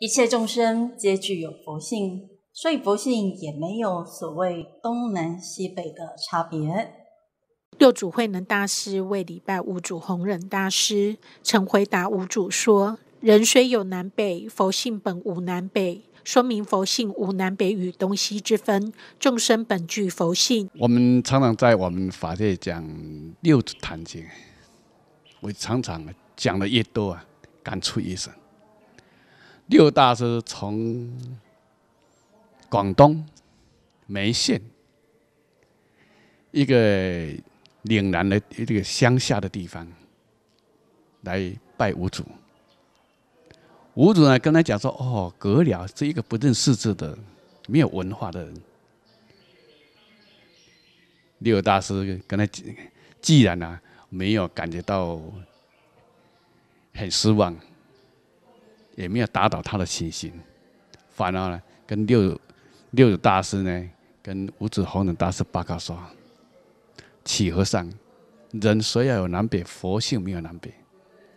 一切众生皆具有佛性，所以佛性也没有所谓东南西北的差别。六祖慧能大师为礼拜五祖弘忍大师，曾回答五祖说：“人虽有南北，佛性本无南北。”说明佛性无南北与东西之分，众生本具佛性。我们常常在我们法界讲六祖坛经，我常常讲的越多啊，感触越深。六大师从广东梅县一个岭南的这个乡下的地方来拜五祖。五祖呢跟他讲说：“哦，格僚是一个不认识字的、没有文化的人。”六大师跟他既然呢没有感觉到很失望。也没有打倒他的信心，反而呢，跟六六祖大师呢，跟五指弘忍大师报告说：“启和尚，人虽要有南北，佛性没有南北。”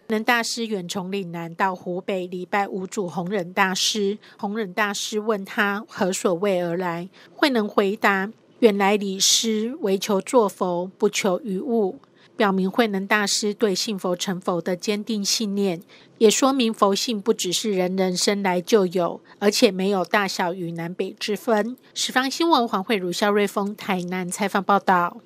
能大师远从岭南到湖北礼拜五祖弘忍大师，弘忍大师问他何所谓而来，慧能回答：“远来礼师，唯求作佛，不求于物。”表明慧能大师对信佛成佛的坚定信念，也说明佛性不只是人人生来就有，而且没有大小与南北之分。《十方新闻》黄慧如、肖瑞峰，台南采访报道。